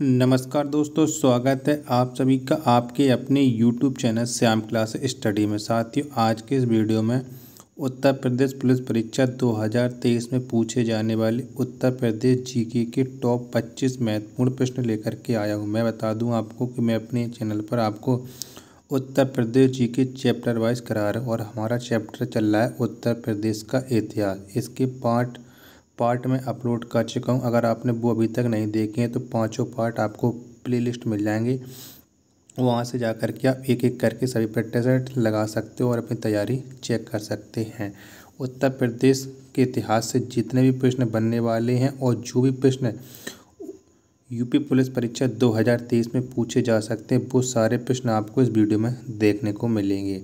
नमस्कार दोस्तों स्वागत है आप सभी का आपके अपने YouTube channel Shyam class study में साथियों आज के इस वीडियो में उत्तर प्रदेश पुलिस परीक्षा 2023 में पूछे जाने वाले उत्तर प्रदेश जीके के टॉप 25 महत्वपूर्ण प्रश्न लेकर के आया हूं मैं बता दूं आपको कि मैं अपने चैनल पर आपको उत्तर प्रदेश जी के चैप्टर वाइज करा रहा हूँ और हमारा चैप्टर चल रहा है उत्तर प्रदेश का इतिहास इसके पार्ट पार्ट में अपलोड कर चुका हूँ अगर आपने वो अभी तक नहीं देखे हैं तो पाँचों पार्ट आपको प्लेलिस्ट मिल जाएंगे वहाँ से जा कर के आप एक एक करके सभी प्रैक्टिस लगा सकते हो और अपनी तैयारी चेक कर सकते हैं उत्तर प्रदेश के इतिहास से जितने भी प्रश्न बनने वाले हैं और जो भी प्रश्न यूपी पुलिस परीक्षा 2023 में पूछे जा सकते हैं वो सारे प्रश्न आपको इस वीडियो में देखने को मिलेंगे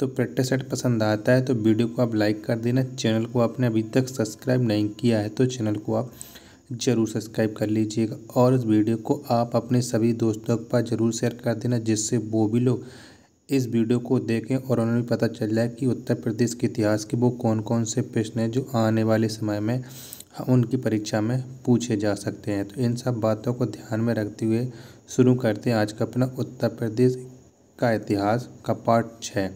तो प्रैक्टिस सेट पसंद आता है तो वीडियो को आप लाइक कर देना चैनल को आपने अभी तक सब्सक्राइब नहीं किया है तो चैनल को आप ज़रूर सब्सक्राइब कर लीजिएगा और इस वीडियो को आप अपने सभी दोस्तों के पास ज़रूर शेयर कर देना जिससे वो भी लोग इस वीडियो को देखें और उन्हें भी पता चल जाए कि उत्तर प्रदेश के इतिहास के वो कौन कौन से प्रश्न हैं जो आने वाले समय में उनकी परीक्षा में पूछे जा सकते हैं तो इन सब बातों को ध्यान में रखते हुए शुरू करते हैं आज का अपना उत्तर प्रदेश का इतिहास का पार्ट छः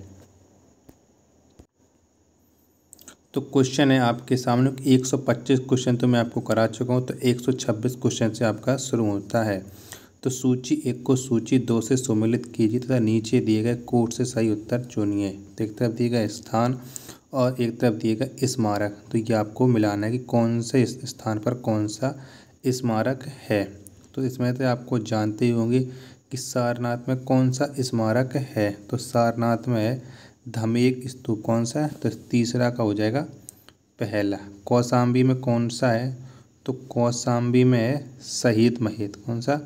तो क्वेश्चन है आपके सामने 125 क्वेश्चन तो मैं आपको करा चुका हूँ तो 126 क्वेश्चन से आपका शुरू होता है तो सूची एक को सूची दो से सुमिलित कीजिए तथा तो नीचे दिए गए कोट से सही उत्तर चुनिए तो एक तरफ दिए गए स्थान और एक तरफ दिए गए स्मारक तो ये आपको मिलाना है कि कौन से स्थान पर कौन सा स्मारक है तो इसमें तो आपको जानते ही होंगे कि सारनाथ में कौन सा स्मारक है तो सारनाथ में है धमेक स्तूप कौन सा है तो तीसरा का हो जाएगा पहला कौशाम्बी में कौन सा है तो कौशाम्बी में है शहीद महेत कौन सा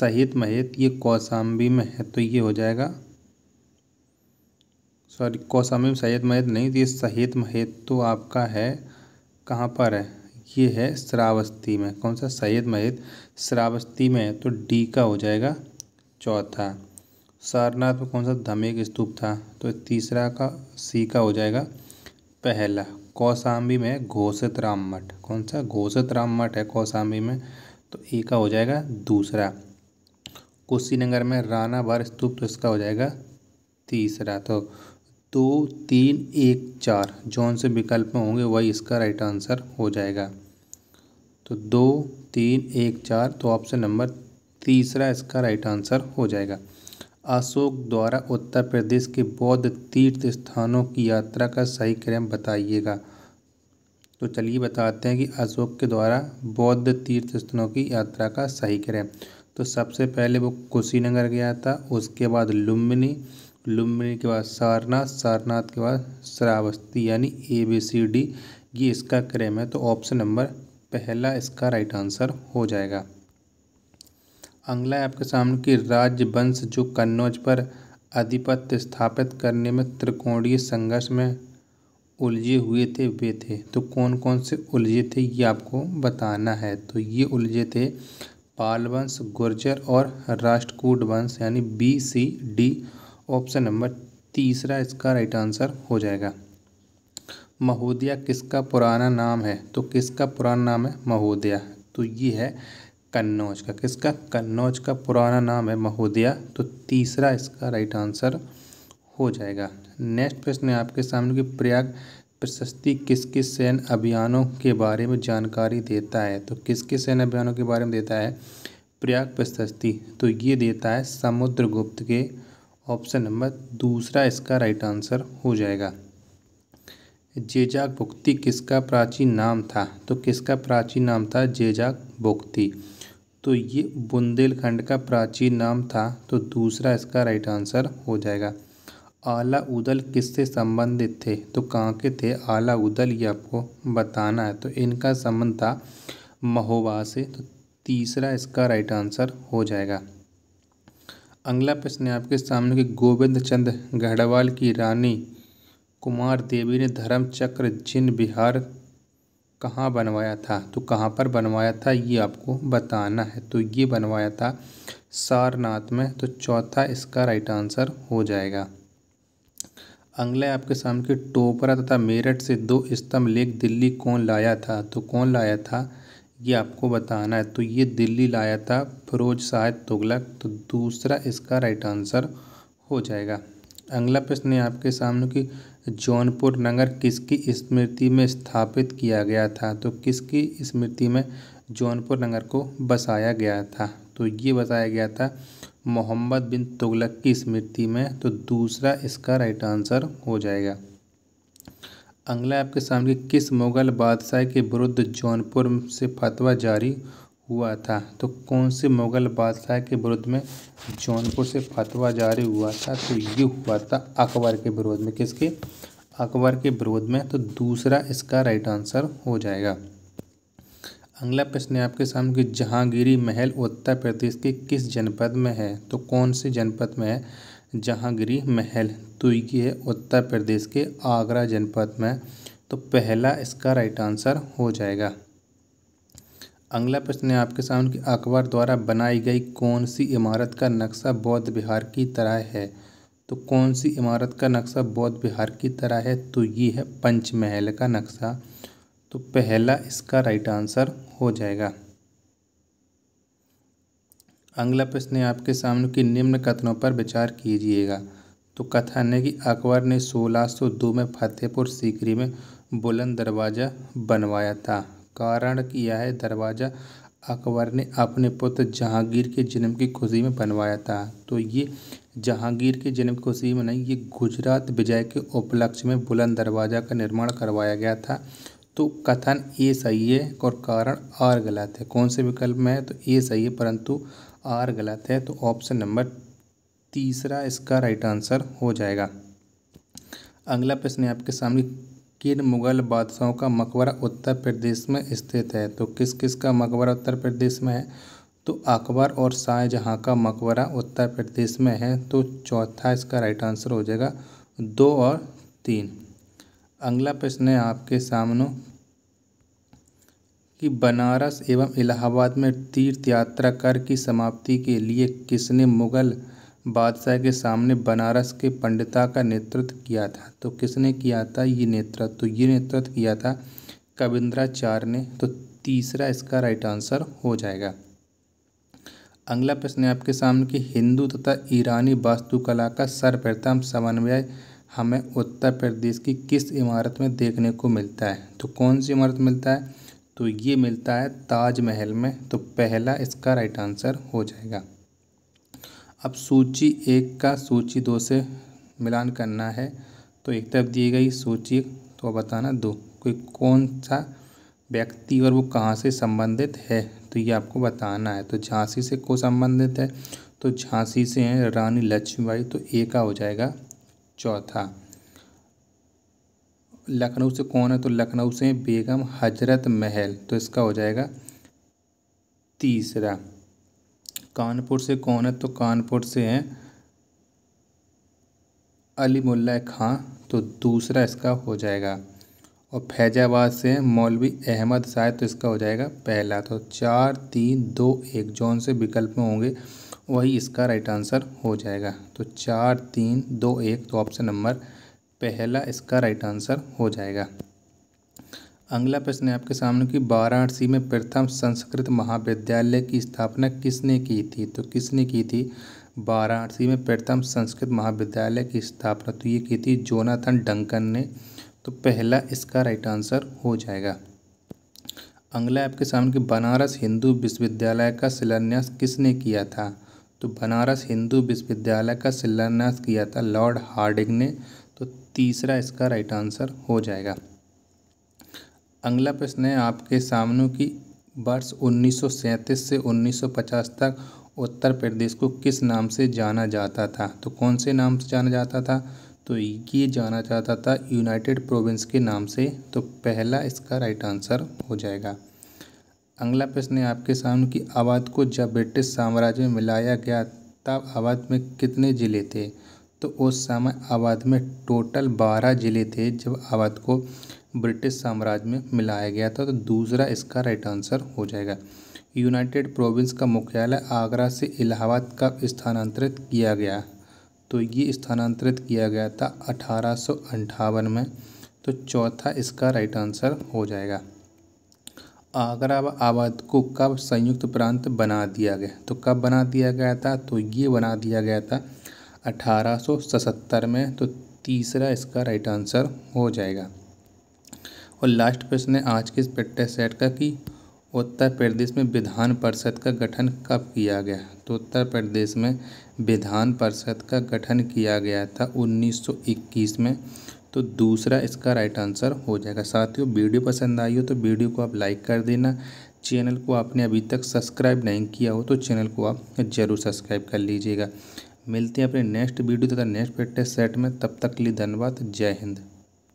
शहीद महेत ये कौशाम्बी में है तो ये हो जाएगा सॉरी कौशाम्बी में शहीद महेत नहीं तो ये शहीद महेत तो आपका है कहाँ पर है ये है श्रावस्ती में कौन सा सैयद महेद श्रावस्ती में है तो डी का हो जाएगा चौथा सारनाथ में कौन सा धमेक स्तूप था तो तीसरा का सी का हो जाएगा पहला कौसाम्बी में घोषित राम मठ कौन सा घोषित राम मठ है कौसाम्बी में तो ए का हो जाएगा दूसरा कुशीनगर में राना बार स्तूप तो इसका हो जाएगा तीसरा तो दो तीन एक चार जौन से विकल्प में होंगे वही इसका राइट आंसर हो जाएगा तो दो तीन एक चार तो ऑप्शन नंबर तीसरा इसका राइट आंसर हो जाएगा अशोक द्वारा उत्तर प्रदेश के बौद्ध तीर्थ स्थानों की यात्रा का सही क्रम बताइएगा तो चलिए बताते हैं कि अशोक के द्वारा बौद्ध तीर्थ स्थानों की यात्रा का सही क्रम तो सबसे पहले वो कुशीनगर गया था उसके बाद लुम्बिनी लुम्बिनी के बाद सारनाथ सारनाथ के बाद श्रावस्ती यानी ए बी सी डी ये इसका क्रम है तो ऑप्शन नंबर पहला इसका राइट आंसर हो जाएगा अंगला आपके सामने की राज्य वंश जो कन्नौज पर आधिपत्य स्थापित करने में त्रिकोणीय संघर्ष में उलझे हुए थे वे थे तो कौन कौन से उलझे थे ये आपको बताना है तो ये उलझे थे पाल वंश गुर्जर और राष्ट्रकूट वंश यानी B C D option number तीसरा इसका राइट आंसर हो जाएगा महोदया किसका पुराना नाम है तो किसका पुराना नाम है महोदया तो ये है कन्नौज का किसका कन्नौज का पुराना नाम है महोदया तो तीसरा इसका राइट आंसर हो जाएगा नेक्स्ट प्रश्न है आपके सामने कि प्रयाग प्रशस्ति किस सैन्य अभियानों के बारे में जानकारी देता है तो किसके सैन्य अभियानों के बारे में देता है प्रयाग प्रशस्ति तो ये देता है समुद्रगुप्त के ऑप्शन नंबर दूसरा इसका राइट आंसर हो जाएगा जेजाक भुक्ति किसका प्राचीन नाम था तो किसका प्राचीन नाम था जेजाक भुक्ति तो ये बुंदेलखंड का प्राचीन नाम था तो दूसरा इसका राइट आंसर हो जाएगा आला उदल किससे संबंधित थे तो कहाँ के थे आला उदल ये आपको बताना है तो इनका संबंध था महोबा से तो तीसरा इसका राइट आंसर हो जाएगा अगला प्रश्न है आपके सामने कि गोविंद चंद गढ़वाल की रानी कुमार देवी ने धर्म चक्र जिन बिहार कहाँ बनवाया था तो कहाँ पर बनवाया था ये आपको बताना है तो ये बनवाया था सारनाथ में तो चौथा इसका राइट आंसर हो जाएगा अगला आपके सामने की टोपरा तथा मेरठ से दो स्तंभ लेख दिल्ली कौन लाया था तो कौन लाया था ये आपको बताना है तो ये दिल्ली लाया था फिरोज शाहिद तुगलक तो दूसरा इसका राइट आंसर हो जाएगा अगला प्रश्न है आपके सामने की जौनपुर नगर किसकी स्मृति में स्थापित किया गया था तो किसकी स्मृति में जौनपुर नगर को बसाया गया था तो ये बताया गया था मोहम्मद बिन तुगलक की स्मृति में तो दूसरा इसका राइट आंसर हो जाएगा अगला आपके सामने किस मुग़ल बादशाह के विरुद्ध जौनपुर से फतवा जारी हुआ था तो कौन से मुग़ल बादशाह के विरोध में जौनपुर से फतवा जारी हुआ था तो ये हुआ था अकबर के विरोध में किसके अकबर के विरोध में तो दूसरा इसका राइट आंसर हो जाएगा अगला प्रश्न है आपके सामने कि जहांगीरी महल उत्तर प्रदेश के किस जनपद में है तो कौन से जनपद में है जहांगीरी महल तो ये है उत्तर प्रदेश के आगरा जनपद में तो पहला इसका राइट आंसर हो जाएगा अगला प्रश्न है आपके सामने कि अकबर द्वारा बनाई गई कौन सी इमारत का नक्शा बौद्ध बिहार की तरह है तो कौन सी इमारत का नक्शा बौद्ध बिहार की तरह है तो ये है पंचमहल का नक्शा तो पहला इसका राइट आंसर हो जाएगा अगला प्रश्न है आपके सामने कि निम्न कथनों पर विचार कीजिएगा तो कथन है कि अकबर ने 1602 में फतेहपुर सीकरी में बुलंद दरवाज़ा बनवाया था कारण यह दरवाज़ा अकबर ने अपने पुत्र जहांगीर के जन्म की खुशी में बनवाया था तो ये जहांगीर के जन्म की खुशी में नहीं ये गुजरात विजय के उपलक्ष्य में बुलंद दरवाज़ा का निर्माण करवाया गया था तो कथन ए सही है और कारण आर गलत है कौन से विकल्प में है तो ए सही है परंतु आर गलत है तो ऑप्शन नंबर तीसरा इसका राइट आंसर हो जाएगा अगला प्रश्न आपके सामने किन मुग़ल बादशाहों का मकबरा उत्तर प्रदेश में स्थित है तो किस किस का मकबरा उत्तर प्रदेश में है तो अकबर और शाहजहाँ का मकबरा उत्तर प्रदेश में है तो चौथा इसका राइट आंसर हो जाएगा दो और तीन अगला प्रश्न है आपके सामने कि बनारस एवं इलाहाबाद में तीर्थ यात्रा कर की समाप्ति के लिए किसने मुग़ल बादशाह के सामने बनारस के पंडिता का नेतृत्व किया था तो किसने किया था ये नेतृत्व तो ये नेतृत्व किया था कविंद्राचार्य ने तो तीसरा इसका राइट आंसर हो जाएगा अगला प्रश्न है आपके सामने कि हिंदू तथा ईरानी वास्तुकला का सर्वप्रथम समन्वय हमें उत्तर प्रदेश की किस इमारत में देखने को मिलता है तो कौन सी इमारत मिलता है तो ये मिलता है ताजमहल में तो पहला इसका राइट आंसर हो जाएगा अब सूची एक का सूची दो से मिलान करना है तो एक तरफ दी गई सूची तो बताना दो कोई कौन सा व्यक्ति और वो कहाँ से संबंधित है तो ये आपको बताना है तो झांसी से को संबंधित है तो झांसी से हैं रानी लक्ष्मीबाई तो ए का हो जाएगा चौथा लखनऊ से कौन है तो लखनऊ से बेगम हजरत महल तो इसका हो जाएगा तीसरा कानपुर से कौन है तो कानपुर से हैं अली मुल्ला खां तो दूसरा इसका हो जाएगा और फैजाबाद से मौलवी अहमद शायद तो इसका हो जाएगा पहला तो चार तीन दो एक जौन से विकल्प में होंगे वही इसका राइट आंसर हो जाएगा तो चार तीन दो एक तो ऑप्शन नंबर पहला इसका राइट आंसर हो जाएगा अगला प्रश्न है आपके सामने कि वाराणसी में प्रथम संस्कृत महाविद्यालय की स्थापना किसने की थी तो किसने की थी वाराणसी में प्रथम संस्कृत महाविद्यालय की स्थापना तो ये की थी जोनाथन डंकन ने तो पहला इसका राइट आंसर हो जाएगा अगला आपके सामने कि बनारस हिंदू विश्वविद्यालय का शिलान्यास किसने किया था तो बनारस हिंदू विश्वविद्यालय का शिलान्यास किया था लॉर्ड हार्डिंग ने तो तीसरा इसका राइट आंसर हो जाएगा अगला प्रश्न है आपके सामने की वर्ष 1937 से 1950 तक उत्तर प्रदेश को किस नाम से जाना जाता था तो कौन से नाम से जाना जाता था तो ये जाना जाता था यूनाइटेड प्रोविंस के नाम से तो पहला इसका राइट आंसर हो जाएगा अगला प्रश्न है आपके सामने कि अवध को जब ब्रिटिश साम्राज्य में मिलाया गया तब अवध में कितने ज़िले थे तो उस समय अवध में टोटल बारह ज़िले थे जब अवध को ब्रिटिश साम्राज्य में मिलाया गया था तो दूसरा इसका राइट आंसर हो जाएगा यूनाइटेड प्रोविंस का मुख्यालय आगरा से इलाहाबाद का स्थानांतरित किया गया तो ये स्थानांतरित किया गया था अठारह में तो चौथा इसका राइट आंसर हो जाएगा आगरा व आबाद को कब संयुक्त प्रांत बना दिया गया तो कब बना दिया गया था तो ये बना दिया गया था अठारह में तो तीसरा इसका राइट आंसर हो जाएगा और लास्ट प्रश्न है आज के इस पेट्टे सेट का कि उत्तर प्रदेश में विधान परिषद का गठन कब किया गया तो उत्तर प्रदेश में विधान परिषद का गठन किया गया था 1921 में तो दूसरा इसका राइट आंसर हो जाएगा साथियों वीडियो पसंद आई हो तो वीडियो को आप लाइक कर देना चैनल को आपने अभी तक सब्सक्राइब नहीं किया हो तो चैनल को आप ज़रूर सब्सक्राइब कर लीजिएगा मिलते हैं अपने नेक्स्ट वीडियो तथा नेक्स्ट प्रैक्टिस सेट में तब तक के लिए धन्यवाद जय हिंद